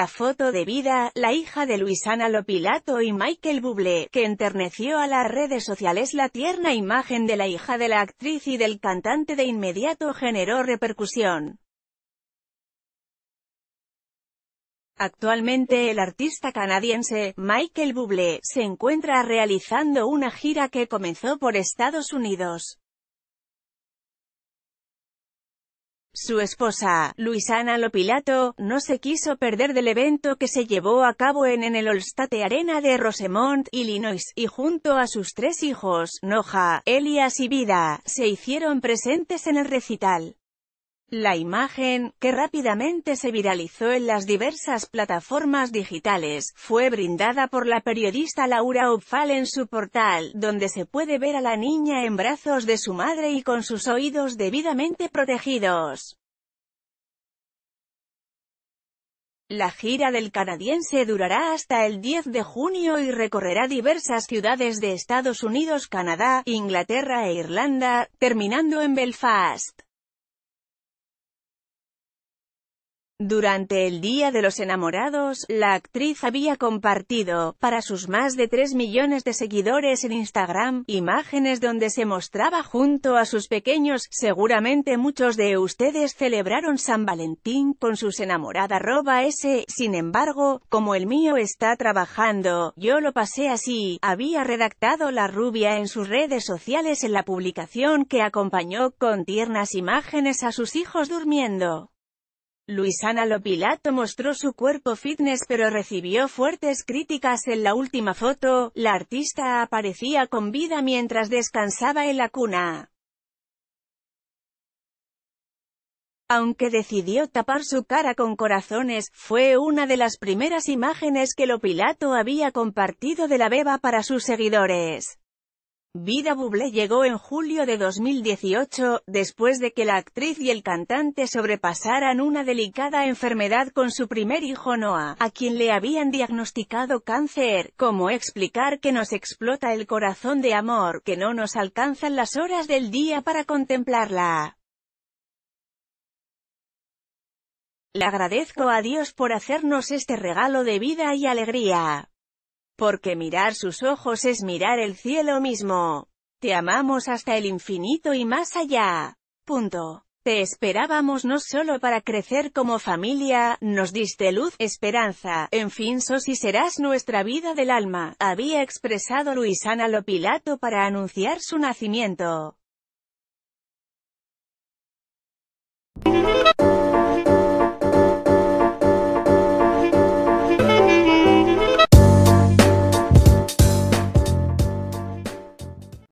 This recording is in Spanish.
la foto de Vida, la hija de Luisana Lopilato y Michael Bublé, que enterneció a las redes sociales la tierna imagen de la hija de la actriz y del cantante de inmediato generó repercusión. Actualmente el artista canadiense, Michael Bublé, se encuentra realizando una gira que comenzó por Estados Unidos. Su esposa, Luisana Lopilato, no se quiso perder del evento que se llevó a cabo en, el Olstate Arena de Rosemont, Illinois, y junto a sus tres hijos, Noja, Elias y Vida, se hicieron presentes en el recital. La imagen, que rápidamente se viralizó en las diversas plataformas digitales, fue brindada por la periodista Laura Opfal en su portal, donde se puede ver a la niña en brazos de su madre y con sus oídos debidamente protegidos. La gira del canadiense durará hasta el 10 de junio y recorrerá diversas ciudades de Estados Unidos, Canadá, Inglaterra e Irlanda, terminando en Belfast. Durante el Día de los Enamorados, la actriz había compartido, para sus más de 3 millones de seguidores en Instagram, imágenes donde se mostraba junto a sus pequeños, seguramente muchos de ustedes celebraron San Valentín con sus enamoradas s, sin embargo, como el mío está trabajando, yo lo pasé así, había redactado la rubia en sus redes sociales en la publicación que acompañó con tiernas imágenes a sus hijos durmiendo. Luisana Lopilato mostró su cuerpo fitness pero recibió fuertes críticas en la última foto, la artista aparecía con vida mientras descansaba en la cuna. Aunque decidió tapar su cara con corazones, fue una de las primeras imágenes que Lopilato había compartido de la beba para sus seguidores. Vida Bublé llegó en julio de 2018, después de que la actriz y el cantante sobrepasaran una delicada enfermedad con su primer hijo Noah, a quien le habían diagnosticado cáncer, como explicar que nos explota el corazón de amor, que no nos alcanzan las horas del día para contemplarla. Le agradezco a Dios por hacernos este regalo de vida y alegría porque mirar sus ojos es mirar el cielo mismo. Te amamos hasta el infinito y más allá. Punto. Te esperábamos no solo para crecer como familia, nos diste luz, esperanza, en fin sos y serás nuestra vida del alma, había expresado Luisana Pilato para anunciar su nacimiento.